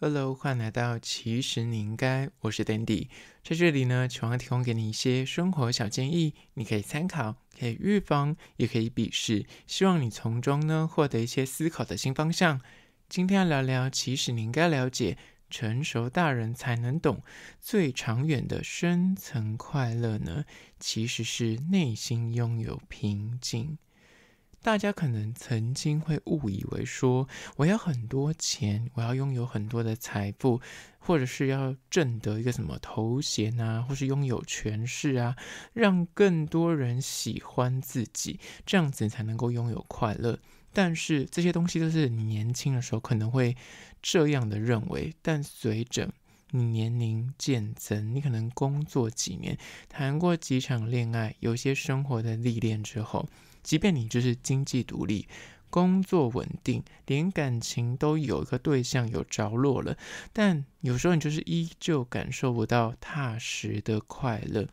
Hello，欢迎来到《其实你应该》，我是 Dandy，在这里呢，希望提供给你一些生活小建议，你可以参考，可以预防，也可以比视，希望你从中呢获得一些思考的新方向。今天要聊聊《其实你应该了解》，成熟大人才能懂，最长远的深层快乐呢，其实是内心拥有平静。大家可能曾经会误以为说，我要很多钱，我要拥有很多的财富，或者是要挣得一个什么头衔啊，或是拥有权势啊，让更多人喜欢自己，这样子才能够拥有快乐。但是这些东西都是你年轻的时候可能会这样的认为，但随着你年龄渐增，你可能工作几年，谈过几场恋爱，有些生活的历练之后。即便你就是经济独立、工作稳定，连感情都有一个对象有着落了，但有时候你就是依旧感受不到踏实的快乐，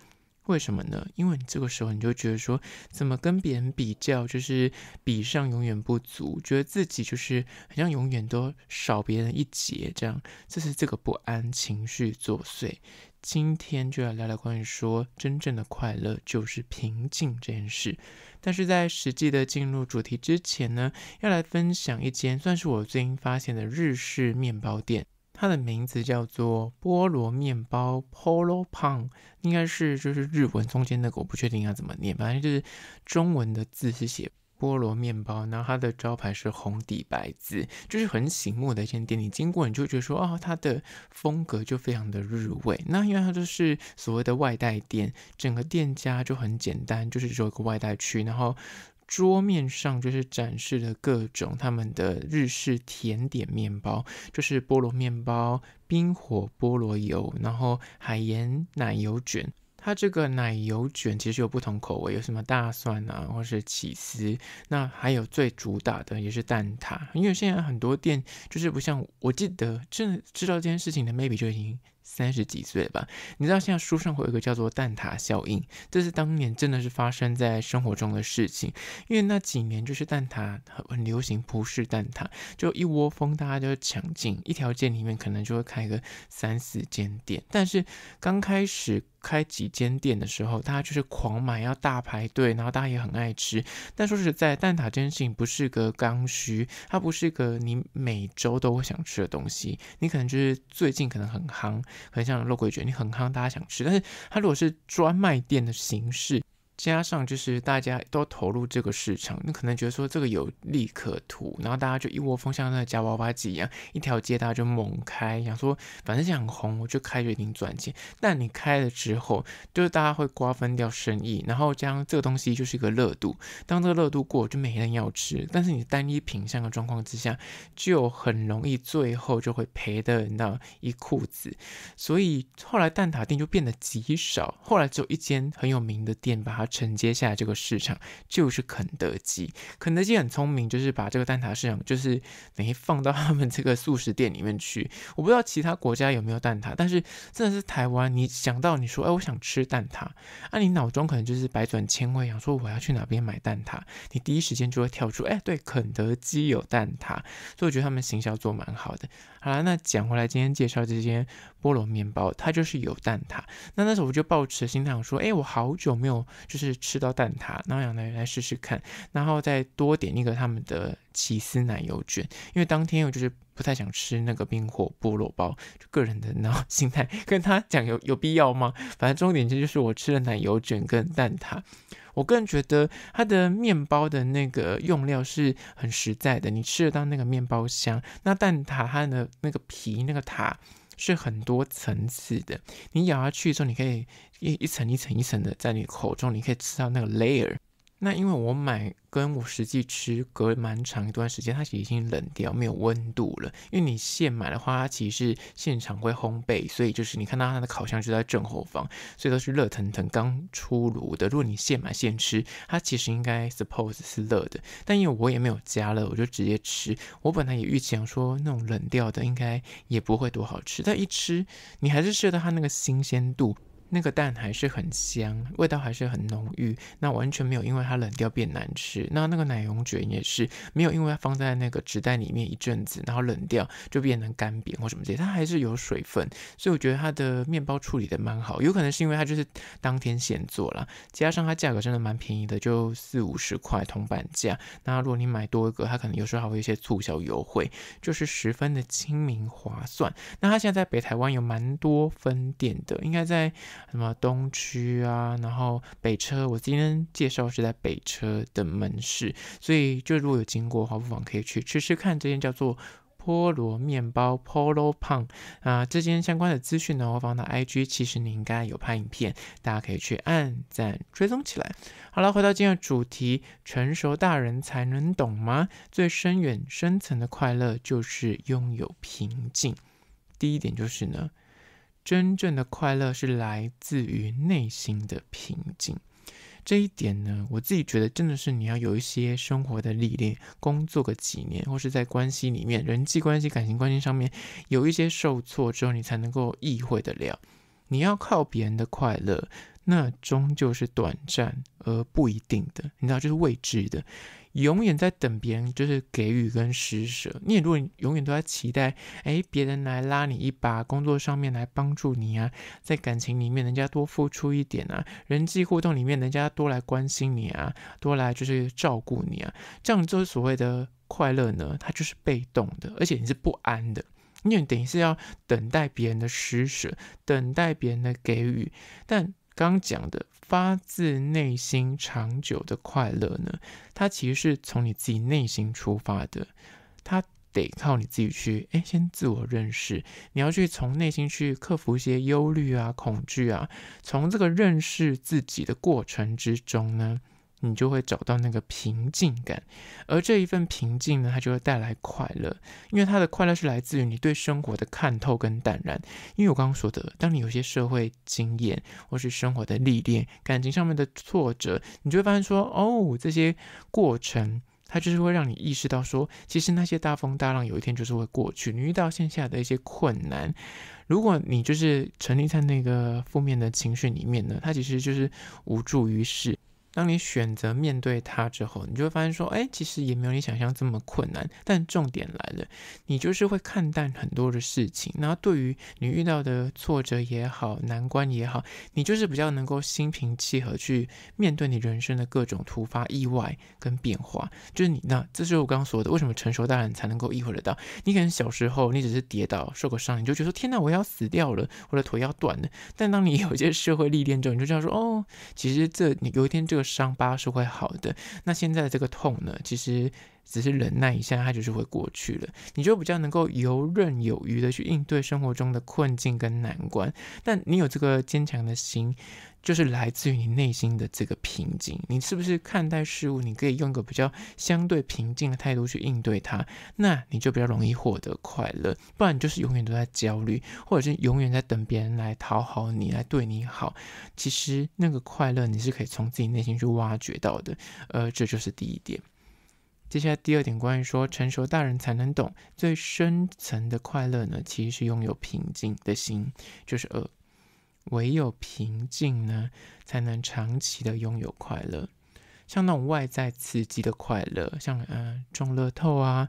为什么呢？因为你这个时候你就觉得说，怎么跟别人比较，就是比上永远不足，觉得自己就是好像永远都少别人一截这样，这是这个不安情绪作祟。今天就要聊聊关于说真正的快乐就是平静这件事，但是在实际的进入主题之前呢，要来分享一间算是我最近发现的日式面包店，它的名字叫做菠萝面包 （Polo Pong），应该是就是日文中间那个我不确定要怎么念，反正就是中文的字是写。菠萝面包，然后它的招牌是红底白字，就是很醒目的一间店。你经过你就觉得说，哦，它的风格就非常的日味。那因为它就是所谓的外带店，整个店家就很简单，就是有一个外带区，然后桌面上就是展示了各种他们的日式甜点、面包，就是菠萝面包、冰火菠萝油，然后海盐奶油卷。它这个奶油卷其实有不同口味，有什么大蒜啊，或是起司，那还有最主打的也是蛋挞。因为现在很多店就是不像，我记得的知道这件事情的 maybe 就已经三十几岁了吧？你知道现在书上会有一个叫做蛋挞效应，这是当年真的是发生在生活中的事情。因为那几年就是蛋挞很很流行，葡式蛋挞就一窝蜂，大家就抢进一条街里面，可能就会开个三四间店。但是刚开始。开几间店的时候，大家就是狂买，要大排队，然后大家也很爱吃。但说实在，蛋挞这件事情不是个刚需，它不是个你每周都会想吃的东西。你可能就是最近可能很夯，很像肉桂卷，你很夯，大家想吃。但是它如果是专卖店的形式。加上就是大家都投入这个市场，你可能觉得说这个有利可图，然后大家就一窝蜂像在夹娃娃机一样，一条街大家就猛开，想说反正想红我就开一定赚钱。但你开了之后，就是大家会瓜分掉生意，然后将这个东西就是一个热度。当这个热度过，就没人要吃。但是你单一品相的状况之下，就很容易最后就会赔的那一裤子。所以后来蛋挞店就变得极少，后来只有一间很有名的店把它。承接下这个市场就是肯德基，肯德基很聪明，就是把这个蛋挞市场就是等于放到他们这个素食店里面去。我不知道其他国家有没有蛋挞，但是真的是台湾，你想到你说哎，我想吃蛋挞，啊，你脑中可能就是百转千回，想说我要去哪边买蛋挞，你第一时间就会跳出哎，对，肯德基有蛋挞，所以我觉得他们行销做蛮好的。好啦，那讲回来，今天介绍这间菠萝面包，它就是有蛋挞。那那时候我就抱持心态说，哎，我好久没有就是吃到蛋挞，那想来来试试看，然后再多点一个他们的起司奶油卷，因为当天我就是不太想吃那个冰火菠萝包，就个人的然后 心态跟他讲有有必要吗？反正重点这就是我吃了奶油卷跟蛋挞。我个人觉得它的面包的那个用料是很实在的，你吃得到那个面包香。那蛋挞它的那个皮那个塔是很多层次的，你咬下去之后，你可以一一层一层一层的在你口中，你可以吃到那个 layer。那因为我买跟我实际吃隔蛮长一段时间，它其实已经冷掉，没有温度了。因为你现买的话，它其实现场会烘焙，所以就是你看到它的烤箱就在正后方，所以都是热腾腾刚出炉的。如果你现买现吃，它其实应该 suppose 是热的。但因为我也没有加热，我就直接吃。我本来也预想说那种冷掉的应该也不会多好吃，但一吃，你还是吃到它那个新鲜度。那个蛋还是很香，味道还是很浓郁，那完全没有因为它冷掉变难吃。那那个奶油卷也是没有，因为它放在那个纸袋里面一阵子，然后冷掉就变成干瘪或什么这些，它还是有水分，所以我觉得它的面包处理的蛮好。有可能是因为它就是当天现做啦，加上它价格真的蛮便宜的，就四五十块铜板价。那如果你买多一个，它可能有时候还会有一些促销优惠，就是十分的亲民划算。那它现在在北台湾有蛮多分店的，应该在。什么东区啊，然后北车，我今天介绍是在北车的门市，所以就如果有经过的话，不妨可以去吃吃看这间叫做菠萝面包 （Polo Pan）。啊，这间相关的资讯呢，我放到 IG，其实你应该有拍影片，大家可以去按赞追踪起来。好了，回到今天的主题，成熟大人才能懂吗？最深远、深层的快乐就是拥有平静。第一点就是呢。真正的快乐是来自于内心的平静，这一点呢，我自己觉得真的是你要有一些生活的历练，工作个几年，或是在关系里面，人际关系、感情关系上面有一些受挫之后，你才能够意会的了。你要靠别人的快乐，那终究是短暂而不一定的，你知道，就是未知的。永远在等别人，就是给予跟施舍。你也如果永远都在期待，哎，别人来拉你一把，工作上面来帮助你啊，在感情里面人家多付出一点啊，人际互动里面人家多来关心你啊，多来就是照顾你啊，这样就是所谓的快乐呢，它就是被动的，而且你是不安的，因为你等于是要等待别人的施舍，等待别人的给予。但刚讲的。发自内心长久的快乐呢？它其实是从你自己内心出发的，它得靠你自己去哎，先自我认识，你要去从内心去克服一些忧虑啊、恐惧啊，从这个认识自己的过程之中呢。你就会找到那个平静感，而这一份平静呢，它就会带来快乐，因为它的快乐是来自于你对生活的看透跟淡然。因为我刚刚说的，当你有些社会经验或是生活的历练、感情上面的挫折，你就会发现说，哦，这些过程它就是会让你意识到说，其实那些大风大浪有一天就是会过去。你遇到线下的一些困难，如果你就是沉溺在那个负面的情绪里面呢，它其实就是无助于事。当你选择面对它之后，你就会发现说，哎，其实也没有你想象这么困难。但重点来了，你就是会看淡很多的事情。那对于你遇到的挫折也好，难关也好，你就是比较能够心平气和去面对你人生的各种突发意外跟变化。就是你那，这是我刚刚说的，为什么成熟大人才能够意会得到？你可能小时候你只是跌倒受过伤，你就觉得说，天哪，我要死掉了，我的腿要断了。但当你有一些社会历练之后，你就这样说，哦，其实这你有一天这个。伤疤是会好的，那现在的这个痛呢，其实只是忍耐一下，它就是会过去了。你就比较能够游刃有余的去应对生活中的困境跟难关，但你有这个坚强的心。就是来自于你内心的这个平静，你是不是看待事物，你可以用一个比较相对平静的态度去应对它，那你就比较容易获得快乐；不然你就是永远都在焦虑，或者是永远在等别人来讨好你，来对你好。其实那个快乐你是可以从自己内心去挖掘到的，呃，这就是第一点。接下来第二点，关于说成熟大人才能懂最深层的快乐呢，其实是拥有平静的心，就是呃唯有平静呢，才能长期的拥有快乐。像那种外在刺激的快乐，像呃中乐透啊、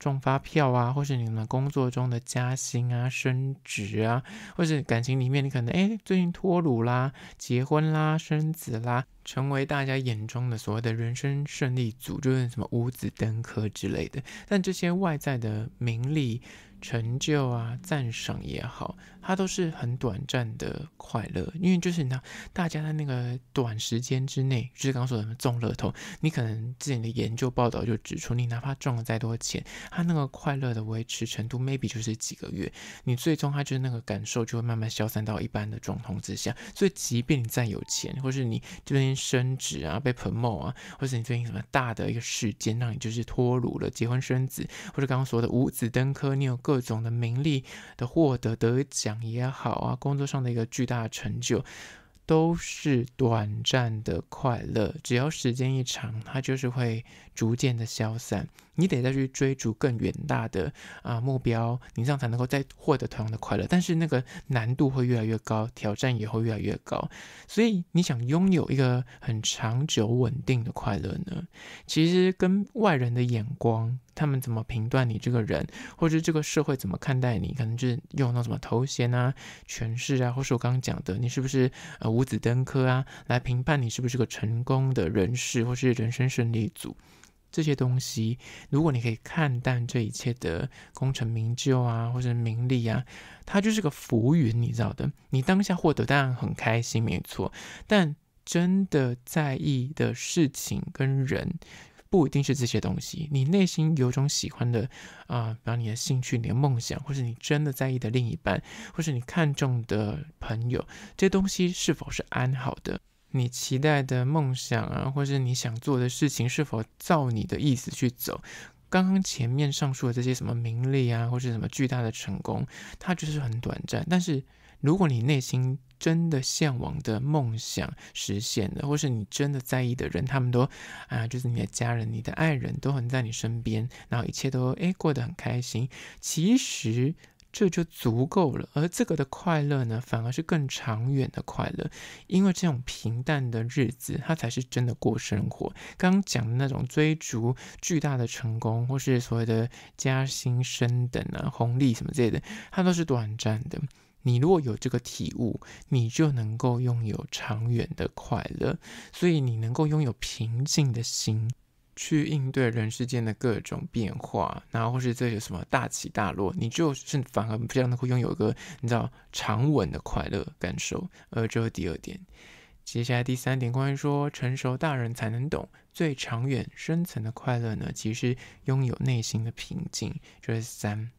中发票啊，或是你们工作中的加薪啊、升职啊，或是感情里面你可能哎最近脱乳啦、结婚啦、生子啦，成为大家眼中的所谓的人生胜利组，就是什么五子登科之类的。但这些外在的名利。成就啊，赞赏也好，它都是很短暂的快乐，因为就是那大家在那个短时间之内，就是刚刚说的什么中乐透，你可能自己的研究报道就指出，你哪怕赚了再多钱，他那个快乐的维持程度 maybe 就是几个月，你最终它就是那个感受就会慢慢消散到一般的状况之下。所以，即便你再有钱，或是你这边升职啊，被捧某啊，或是你最近什么大的一个事件让你就是脱乳了，结婚生子，或者刚刚说的五子登科，你有。各种的名利的获得，得奖也好啊，工作上的一个巨大成就，都是短暂的快乐。只要时间一长，它就是会逐渐的消散。你得再去追逐更远大的啊目标，你这样才能够再获得同样的快乐。但是那个难度会越来越高，挑战也会越来越高。所以你想拥有一个很长久稳定的快乐呢，其实跟外人的眼光。他们怎么评断你这个人，或者这个社会怎么看待你，可能是用到什么头衔啊、权势啊，或是我刚刚讲的，你是不是呃五子登科啊，来评判你是不是个成功的人士，或是人生胜利组这些东西。如果你可以看淡这一切的功成名就啊，或者名利啊，它就是个浮云，你知道的。你当下获得当然很开心，没错，但真的在意的事情跟人。不一定是这些东西，你内心有种喜欢的啊，比如你的兴趣、你的梦想，或是你真的在意的另一半，或是你看重的朋友，这些东西是否是安好的？你期待的梦想啊，或是你想做的事情，是否照你的意思去走？刚刚前面上述的这些什么名利啊，或是什么巨大的成功，它就是很短暂，但是。如果你内心真的向往的梦想实现了，或是你真的在意的人，他们都啊，就是你的家人、你的爱人，都很在你身边，然后一切都诶过得很开心。其实这就足够了，而这个的快乐呢，反而是更长远的快乐，因为这种平淡的日子，它才是真的过生活。刚刚讲的那种追逐巨大的成功，或是所谓的加薪升等啊、红利什么之类的，它都是短暂的。你如果有这个体悟，你就能够拥有长远的快乐，所以你能够拥有平静的心去应对人世间的各种变化，然后或是这有什么大起大落，你就是反而非常的会拥有一个你知道长稳的快乐感受。而这是第二点。接下来第三点，关于说成熟大人才能懂最长远深层的快乐呢，其实拥有内心的平静，这是三。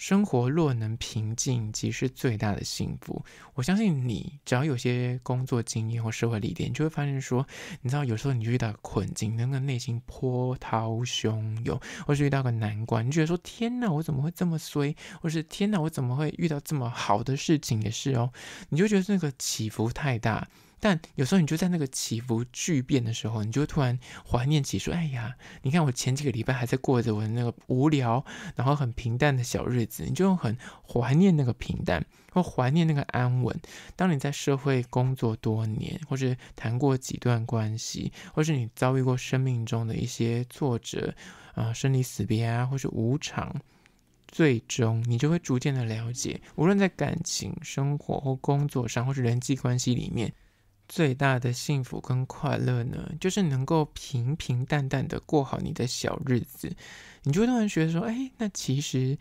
生活若能平静，即是最大的幸福。我相信你，只要有些工作经验或社会历练，你就会发现说，你知道有时候你遇到困境，那个内心波涛汹涌，或是遇到个难关，你觉得说天哪，我怎么会这么衰？或是天哪，我怎么会遇到这么好的事情也是哦？你就觉得那个起伏太大。但有时候你就在那个起伏巨变的时候，你就突然怀念起说：“哎呀，你看我前几个礼拜还在过着我那个无聊，然后很平淡的小日子。”你就很怀念那个平淡，或怀念那个安稳。当你在社会工作多年，或是谈过几段关系，或是你遭遇过生命中的一些挫折啊，生离死别啊，或是无常，最终你就会逐渐的了解，无论在感情、生活或工作上，或是人际关系里面。最大的幸福跟快乐呢，就是能够平平淡淡的过好你的小日子。你就突然觉得说，哎，那其实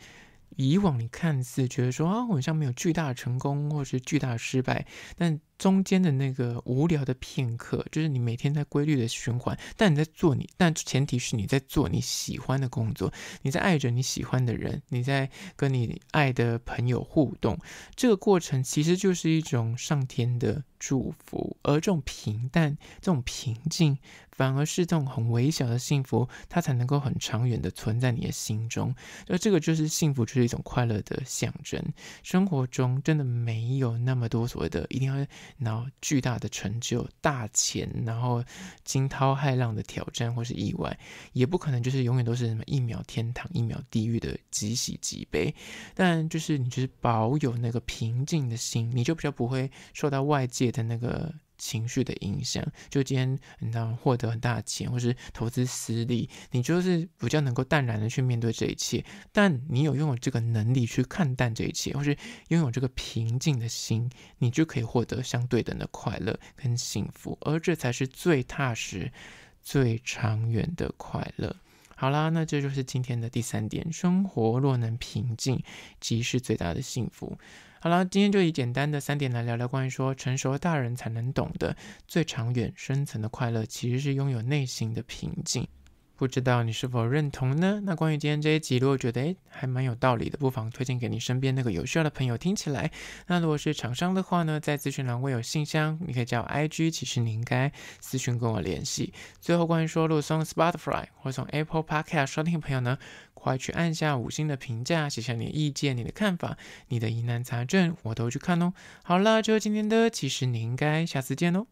以往你看似觉得说啊，我好像没有巨大的成功或是巨大的失败，但。中间的那个无聊的片刻，就是你每天在规律的循环，但你在做你，但前提是你在做你喜欢的工作，你在爱着你喜欢的人，你在跟你爱的朋友互动，这个过程其实就是一种上天的祝福。而这种平淡、这种平静，反而是这种很微小的幸福，它才能够很长远的存在你的心中。而这个就是幸福，就是一种快乐的象征。生活中真的没有那么多所谓的一定要。然后巨大的成就、大钱，然后惊涛骇浪的挑战或是意外，也不可能就是永远都是什么一秒天堂、一秒地狱的极喜极悲。但就是你就是保有那个平静的心，你就比较不会受到外界的那个。情绪的影响，就今天你能获得很大钱，或是投资失利，你就是比较能够淡然的去面对这一切。但你有拥有这个能力去看淡这一切，或是拥有这个平静的心，你就可以获得相对等的快乐跟幸福，而这才是最踏实、最长远的快乐。好啦，那这就是今天的第三点。生活若能平静，即是最大的幸福。好啦，今天就以简单的三点来聊聊，关于说成熟大人才能懂的最长远、深层的快乐，其实是拥有内心的平静。不知道你是否认同呢？那关于今天这一集，如果觉得诶还蛮有道理的，不妨推荐给你身边那个有需要的朋友听起来。那如果是厂商的话呢，在咨询栏会有信箱，你可以加我 IG 其实你应该私讯跟我联系。最后，关于说果从 Spotify 或从 Apple Podcast 收听的朋友呢，快去按下五星的评价，写下你的意见、你的看法、你的疑难杂症，我都去看哦。好啦，就今天的其实你应该，下次见哦。